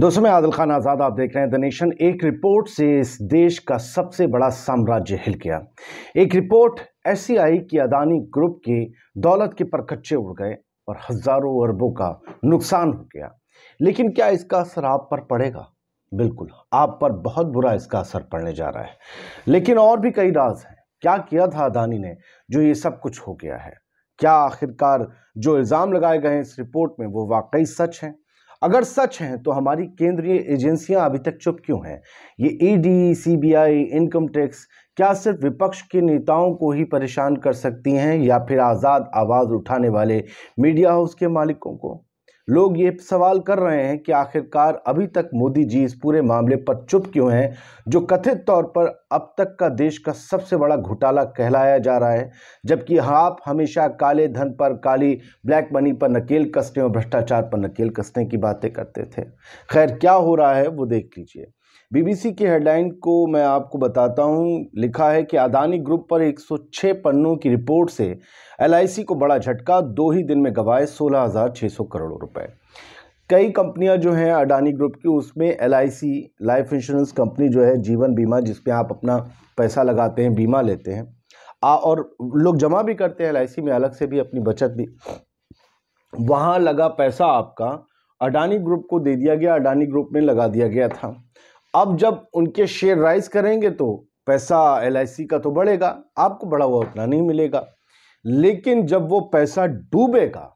दोस्तों मैं आदिल खान आज़ाद आप देख रहे हैं द नेशन एक रिपोर्ट से इस देश का सबसे बड़ा साम्राज्य हिल गया एक रिपोर्ट ऐसी आई कि अदानी ग्रुप की दौलत के परखच्चे उड़ गए और हज़ारों अरबों का नुकसान हो गया लेकिन क्या इसका असर आप पर पड़ेगा बिल्कुल आप पर बहुत बुरा इसका असर पड़ने जा रहा है लेकिन और भी कई राज हैं क्या किया था अदानी ने जो ये सब कुछ हो गया है क्या आखिरकार जो इल्ज़ाम लगाए गए हैं इस रिपोर्ट में वो वाकई सच हैं अगर सच हैं तो हमारी केंद्रीय एजेंसियां अभी तक चुप क्यों हैं ये ईडी सीबीआई इनकम टैक्स क्या सिर्फ विपक्ष के नेताओं को ही परेशान कर सकती हैं या फिर आज़ाद आवाज़ उठाने वाले मीडिया हाउस के मालिकों को लोग ये सवाल कर रहे हैं कि आखिरकार अभी तक मोदी जी इस पूरे मामले पर चुप क्यों हैं जो कथित तौर पर अब तक का देश का सबसे बड़ा घोटाला कहलाया जा रहा है जबकि आप हमेशा काले धन पर काली ब्लैक मनी पर नकेल कसने और भ्रष्टाचार पर नकेल कसने की बातें करते थे खैर क्या हो रहा है वो देख लीजिए बीबीसी की हेडलाइन को मैं आपको बताता हूं लिखा है कि अदानी ग्रुप पर 106 पन्नों की रिपोर्ट से एलआईसी को बड़ा झटका दो ही दिन में गवाए 16,600 करोड़ रुपए कई कंपनियां जो हैं अडानी ग्रुप की उसमें एलआईसी लाइफ इंश्योरेंस कंपनी जो है जीवन बीमा जिसमें आप अपना पैसा लगाते हैं बीमा लेते हैं आ, और लोग जमा भी करते हैं एल में अलग से भी अपनी बचत भी वहाँ लगा पैसा आपका अडानी ग्रुप को दे दिया गया अडानी ग्रुप में लगा दिया गया था अब जब उनके शेयर राइज करेंगे तो पैसा एल का तो बढ़ेगा आपको बढ़ा हुआ उतना नहीं मिलेगा लेकिन जब वो पैसा डूबेगा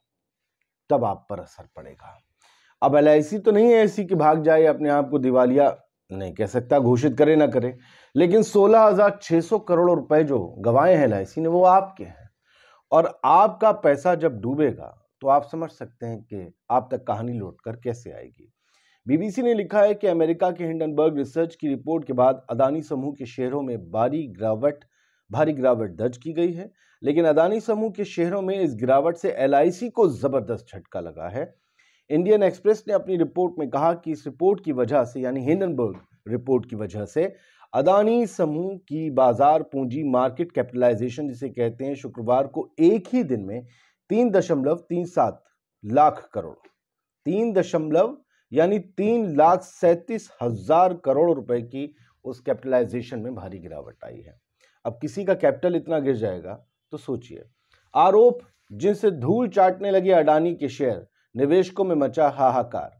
तब आप पर असर पड़ेगा अब एल तो नहीं है ऐसी कि भाग जाए अपने आप को दिवालिया नहीं कह सकता घोषित करे ना करे लेकिन 16,600 करोड़ रुपए जो गवाए हैं एल ने वो आपके हैं और आपका पैसा जब डूबेगा तो आप समझ सकते हैं कि आप तक कहानी लौट कर कैसे आएगी बीबीसी ने लिखा है कि अमेरिका के हिंडनबर्ग रिसर्च की रिपोर्ट के बाद अदानी समूह के शेयरों में भारी गिरावट भारी गिरावट दर्ज की गई है लेकिन अदानी समूह के शेयरों में इस गिरावट से एल को ज़बरदस्त झटका लगा है इंडियन एक्सप्रेस ने अपनी रिपोर्ट में कहा कि इस रिपोर्ट की वजह से यानी हिंडनबर्ग रिपोर्ट की वजह से अदानी समूह की बाजार पूंजी मार्केट कैपिटलाइजेशन जिसे कहते हैं शुक्रवार को एक ही दिन में तीन दशमलव तीन सात लाख करोड़ तीन दशमलव यानी तीन लाख सैंतीस हज़ार करोड़ रुपए की उस कैपिटलाइजेशन में भारी गिरावट आई है अब किसी का कैपिटल इतना गिर जाएगा तो सोचिए आरोप जिनसे धूल चाटने लगे अडानी के शेयर निवेशकों में मचा हाहाकार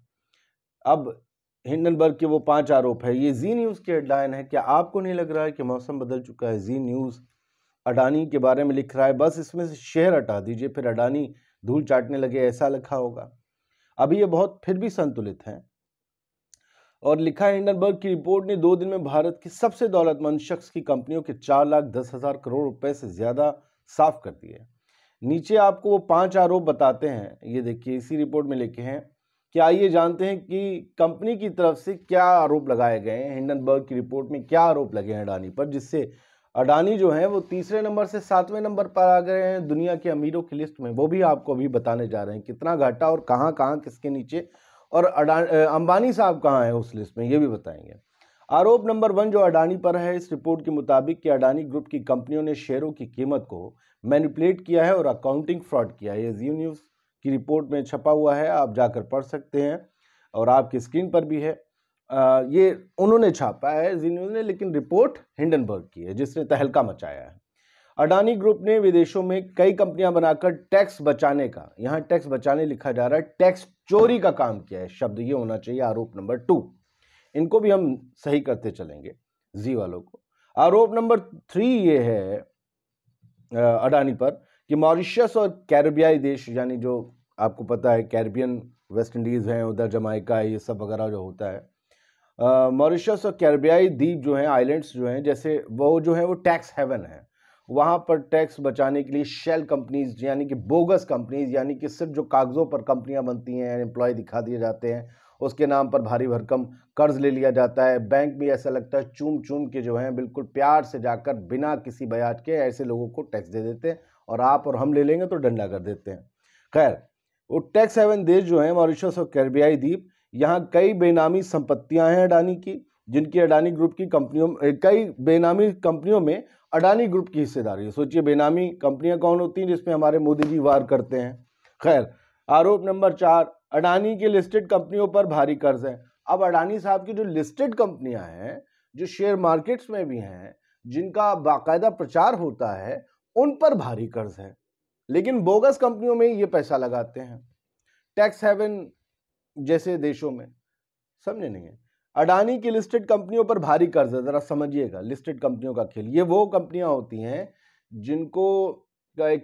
अब हिंडनबर्ग के वो पांच आरोप है ये जी न्यूज़ की हेडलाइन है क्या आपको नहीं लग रहा है कि मौसम बदल चुका है जी न्यूज़ अडानी के बारे में लिख रहा है बस इसमें से शेयर हटा दीजिए फिर अडानी धूल चाटने लगे ऐसा लिखा होगा अभी ये बहुत फिर भी संतुलित हैं और लिखा है हिंडनबर्ग की रिपोर्ट ने दो दिन में भारत की सबसे दौलतमंद शख्स की कंपनियों के चार लाख दस हज़ार करोड़ रुपए से ज़्यादा साफ कर दिए नीचे आपको वो पांच आरोप बताते हैं ये देखिए इसी रिपोर्ट में लिखे हैं कि आइए जानते हैं कि कंपनी की तरफ से क्या आरोप लगाए गए हैं हिंडनबर्ग की रिपोर्ट में क्या आरोप लगे हैं अडानी पर जिससे अडानी जो हैं वो तीसरे नंबर से सातवें नंबर पर आ गए हैं दुनिया के अमीरों की लिस्ट में वो भी आपको अभी बताने जा रहे हैं कितना घाटा और कहाँ कहाँ किसके नीचे और अडान अंबानी साहब कहाँ हैं उस लिस्ट में ये भी बताएंगे आरोप नंबर वन जो अडानी पर है इस रिपोर्ट के मुताबिक कि अडानी ग्रुप की कंपनियों ने शेयरों की कीमत को मैनिपुलेट किया है और अकाउंटिंग फ्रॉड किया है ये जी न्यूज़ की रिपोर्ट में छपा हुआ है आप जाकर पढ़ सकते हैं और आपकी स्क्रीन पर भी है ये उन्होंने छापा है जी न्यूज़ ने लेकिन रिपोर्ट हिंडनबर्ग की है जिसने तहलका मचाया है अडानी ग्रुप ने विदेशों में कई कंपनियां बनाकर टैक्स बचाने का यहाँ टैक्स बचाने लिखा जा रहा है टैक्स चोरी का काम किया है शब्द ये होना चाहिए आरोप नंबर टू इनको भी हम सही करते चलेंगे जी वालों को आरोप नंबर थ्री ये है अडानी पर कि मॉरिशस और कैरबियाई देश यानी जो आपको पता है कैरबियन वेस्ट इंडीज़ हैं उधर जमाइका ये सब वगैरह जो होता है मॉरिशस और कैरबियाई द्वीप जो हैं आइलैंड्स जो हैं जैसे वो जो हैं वो टैक्स हेवन है वहाँ पर टैक्स बचाने के लिए शेल कंपनीज यानी कि बोगस कंपनीज यानी कि सिर्फ जो कागज़ों पर कंपनियाँ बनती हैं एम्प्लॉय दिखा दिए जाते हैं उसके नाम पर भारी भरकम कर्ज ले लिया जाता है बैंक भी ऐसा लगता है चूम चूम के जो हैं बिल्कुल प्यार से जाकर बिना किसी बयाज के ऐसे लोगों को टैक्स दे देते हैं और आप और हम ले लेंगे तो डंडा कर देते हैं खैर वो टैक्स हेवन देश जो हैं मॉरिशस और कैरबियाई द्वीप यहाँ कई बेनामी संपत्तियां हैं अडानी की जिनकी अडानी ग्रुप की कंपनियों कई बेनामी कंपनियों में अडानी ग्रुप की हिस्सेदारी है सोचिए बेनामी कंपनियां कौन होती हैं जिसमें हमारे मोदी जी वार करते हैं खैर आरोप नंबर चार अडानी के लिस्टेड कंपनियों पर भारी कर्ज है अब अडानी साहब की जो लिस्टेड कंपनियां हैं जो शेयर मार्केट्स में भी हैं जिनका बाकायदा प्रचार होता है उन पर भारी कर्ज है लेकिन बोगस कंपनियों में ये पैसा लगाते हैं टैक्स हेवन जैसे देशों में समझे नहीं है अडानी की लिस्टेड कंपनियों पर भारी कर्ज है ज़रा समझिएगा लिस्टेड कंपनियों का खेल ये वो कंपनियां होती हैं जिनको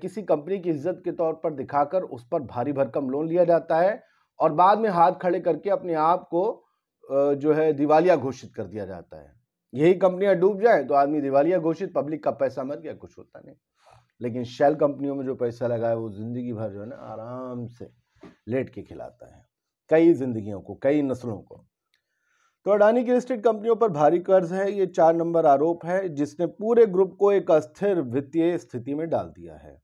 किसी कंपनी की इज्जत के तौर पर दिखाकर उस पर भारी भरकम लोन लिया जाता है और बाद में हाथ खड़े करके अपने आप को जो है दिवालिया घोषित कर दिया जाता है यही कंपनियां डूब जाए तो आदमी दिवालिया घोषित पब्लिक का पैसा मर गया कुछ होता नहीं लेकिन शेल कंपनियों में जो पैसा लगा है वो ज़िंदगी भर जो है ना आराम से लेट के खिलाता है कई जिंदगियों को कई नस्लों को तो अडानी की लिस्टेड कंपनियों पर भारी कर्ज है ये चार नंबर आरोप है जिसने पूरे ग्रुप को एक अस्थिर वित्तीय स्थिति में डाल दिया है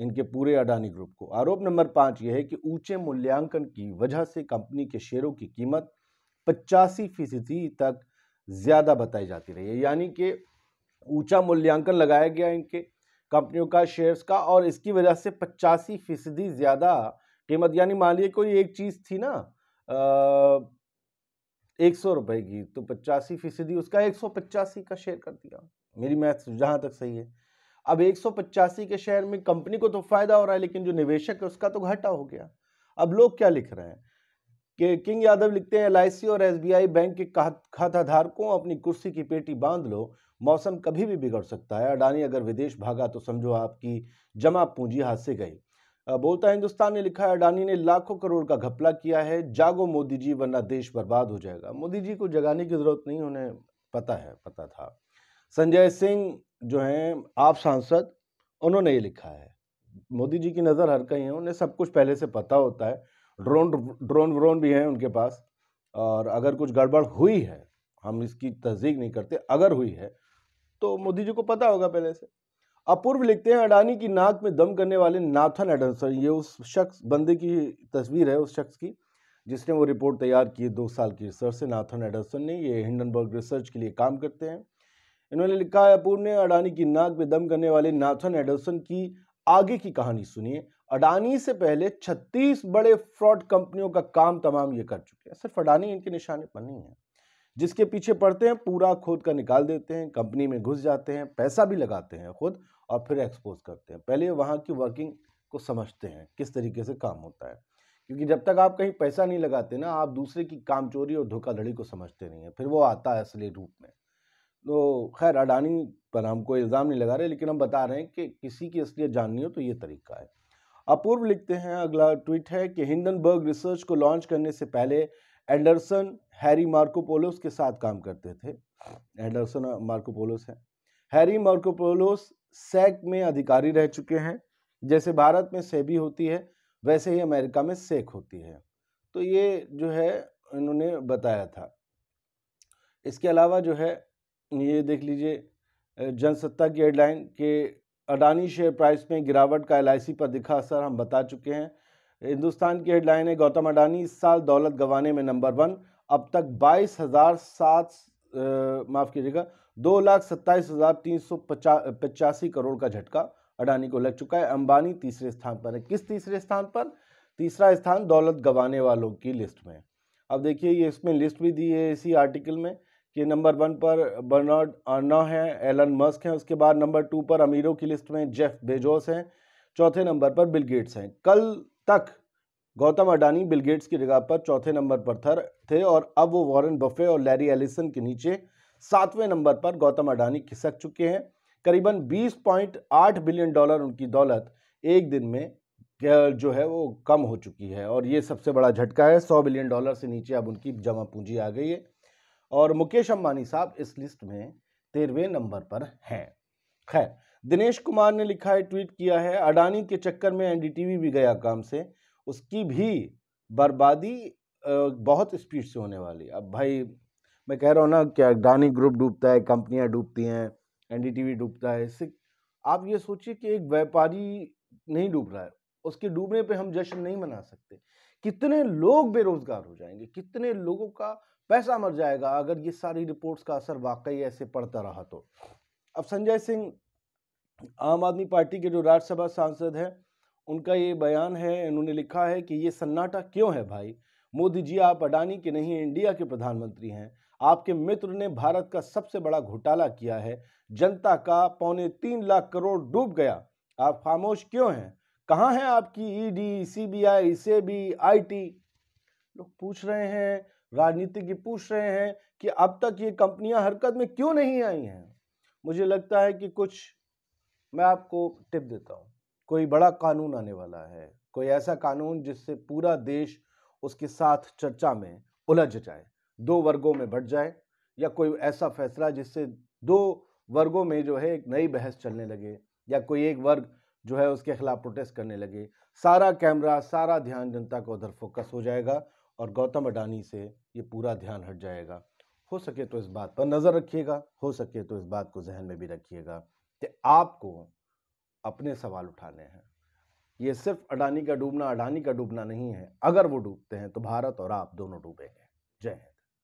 इनके पूरे अडानी ग्रुप को आरोप नंबर पाँच यह है कि ऊंचे मूल्यांकन की वजह से कंपनी के शेयरों की कीमत पचासी फीसदी तक ज़्यादा बताई जाती रही है यानी कि ऊंचा मूल्यांकन लगाया गया इनके कंपनियों का शेयर्स का और इसकी वजह से पचासी फीसदी ज़्यादा कीमत यानी मान लीजिए कोई एक चीज़ थी ना एक सौ रुपये की तो पचासी फीसदी उसका एक सौ पचासी का शेयर कर दिया मेरी मैथ जहाँ तक सही है अब एक सौ पचासी के शेयर में कंपनी को तो फ़ायदा हो रहा है लेकिन जो निवेशक है उसका तो घाटा हो गया अब लोग क्या लिख रहे हैं कि किंग यादव लिखते हैं एल और एस बैंक के खाता धारकों अपनी कुर्सी की पेटी बांध लो मौसम कभी भी बिगड़ सकता है अडानी अगर विदेश भागा तो समझो आपकी जमा पूंजी हाथ से गई बोलता है हिंदुस्तान ने लिखा है अडानी ने लाखों करोड़ का घपला किया है जागो मोदी जी वरना देश बर्बाद हो जाएगा मोदी जी को जगाने की ज़रूरत नहीं उन्हें पता है पता था संजय सिंह जो हैं आप सांसद उन्होंने ये लिखा है मोदी जी की नज़र हर कहीं है उन्हें सब कुछ पहले से पता होता है ड्रोन ड्रोन व्रोन भी हैं उनके पास और अगर कुछ गड़बड़ हुई है हम इसकी तस्दीक नहीं करते अगर हुई है तो मोदी जी को पता होगा पहले से अपूर्व लिखते हैं अडानी की नाक में दम करने वाले नाथन एडमसन ये उस शख्स बंदे की तस्वीर है उस शख्स की जिसने वो रिपोर्ट तैयार की दो साल की रिसर्च से नाथन एडरसन ने ये हिंडनबर्ग रिसर्च के लिए काम करते हैं इन्होंने लिखा है अपूर्व ने अडानी की नाक में दम करने वाले नाथन एडमसन की आगे की कहानी सुनिए अडानी से पहले 36 बड़े फ्रॉड कंपनियों का काम तमाम ये कर चुके हैं सिर्फ अडानी इनके निशाने पर नहीं है जिसके पीछे पड़ते हैं पूरा खोद का निकाल देते हैं कंपनी में घुस जाते हैं पैसा भी लगाते हैं खुद और फिर एक्सपोज करते हैं पहले वहाँ की वर्किंग को समझते हैं किस तरीके से काम होता है क्योंकि जब तक आप कहीं पैसा नहीं लगाते ना आप दूसरे की काम चोरी और धोखाधड़ी को समझते नहीं हैं फिर वो आता है असली रूप में तो खैर अडानी पर हम कोई इल्ज़ाम नहीं लगा रहे लेकिन हम बता रहे हैं कि किसी की असलियत जाननी हो तो ये तरीका है अपूर्व लिखते हैं अगला ट्वीट है कि हिंडनबर्ग रिसर्च को लॉन्च करने से पहले एंडरसन हैरी मार्कोपोलोस के साथ काम करते थे एंडरसन मार्कोपोलोस हैं हैरी मार्कोपोलोस सैक में अधिकारी रह चुके हैं जैसे भारत में सेबी होती है वैसे ही अमेरिका में सेक होती है तो ये जो है इन्होंने बताया था इसके अलावा जो है ये देख लीजिए जनसत्ता की हेडलाइन के अडानी शेयर प्राइस में गिरावट का एल पर दिखा असर हम बता चुके हैं हिंदुस्तान की हेडलाइन है गौतम अडानी इस साल दौलत गंवाने में नंबर वन अब तक बाईस हज़ार सात माफ़ कीजिएगा दो लाख सत्ताईस हज़ार तीन सौ पचासी करोड़ का झटका अडानी को लग चुका है अंबानी तीसरे स्थान पर है किस तीसरे स्थान पर तीसरा स्थान दौलत गंवाने वालों की लिस्ट में अब देखिए ये इसमें लिस्ट भी दी है इसी आर्टिकल में कि नंबर वन पर बर्नार्ड अर्ना है एलन मस्क हैं उसके बाद नंबर टू पर अमीरों की लिस्ट में जेफ बेजोस हैं चौथे नंबर पर बिल गेट्स हैं कल तक गौतम अडानी बिल गेट्स की जगह पर चौथे नंबर पर थर थे और अब वो वॉरेन बफे और लैरी एलिसन के नीचे सातवें नंबर पर गौतम अडानी खिसक चुके हैं करीबन 20.8 बिलियन डॉलर उनकी दौलत एक दिन में जो है वो कम हो चुकी है और ये सबसे बड़ा झटका है 100 बिलियन डॉलर से नीचे अब उनकी जमा पूंजी आ गई है और मुकेश अम्बानी साहब इस लिस्ट में तेरहवें नंबर पर हैं खैर दिनेश कुमार ने लिखा है ट्वीट किया है अडानी के चक्कर में एनडीटीवी भी गया काम से उसकी भी बर्बादी बहुत स्पीड से होने वाली अब भाई मैं कह रहा हूँ ना क्या अडानी ग्रुप डूबता है कंपनियाँ डूबती हैं एनडीटीवी डूबता है इससे आप ये सोचिए कि एक व्यापारी नहीं डूब रहा है उसके डूबने पे हम जश्न नहीं मना सकते कितने लोग बेरोजगार हो जाएंगे कितने लोगों का पैसा मर जाएगा अगर ये सारी रिपोर्ट्स का असर वाकई ऐसे पड़ता रहा तो अब संजय सिंह आम आदमी पार्टी के जो राज्यसभा सांसद हैं उनका ये बयान है इन्होंने लिखा है कि ये सन्नाटा क्यों है भाई मोदी जी आप अडानी के नहीं इंडिया के प्रधानमंत्री हैं आपके मित्र ने भारत का सबसे बड़ा घोटाला किया है जनता का पौने तीन लाख करोड़ डूब गया आप खामोश क्यों हैं कहाँ हैं आपकी ईडी सीबीआई सेबी आईटी लोग पूछ रहे हैं की पूछ रहे हैं कि अब तक ये कंपनियां हरकत में क्यों नहीं आई हैं मुझे लगता है कि कुछ मैं आपको टिप देता हूँ कोई बड़ा कानून आने वाला है कोई ऐसा कानून जिससे पूरा देश उसके साथ चर्चा में उलझ जाए दो वर्गों में बढ़ जाए या कोई ऐसा फैसला जिससे दो वर्गों में जो है एक नई बहस चलने लगे या कोई एक वर्ग जो है उसके खिलाफ प्रोटेस्ट करने लगे सारा कैमरा सारा ध्यान जनता का उधर फोकस हो जाएगा और गौतम अडानी से ये पूरा ध्यान हट जाएगा हो सके तो इस बात पर नज़र रखिएगा हो सके तो इस बात को जहन में भी रखिएगा कि आपको अपने सवाल उठाने हैं ये सिर्फ अडानी का डूबना अडानी का डूबना नहीं है अगर वो डूबते हैं तो भारत और आप दोनों डूबेंगे जय हिंद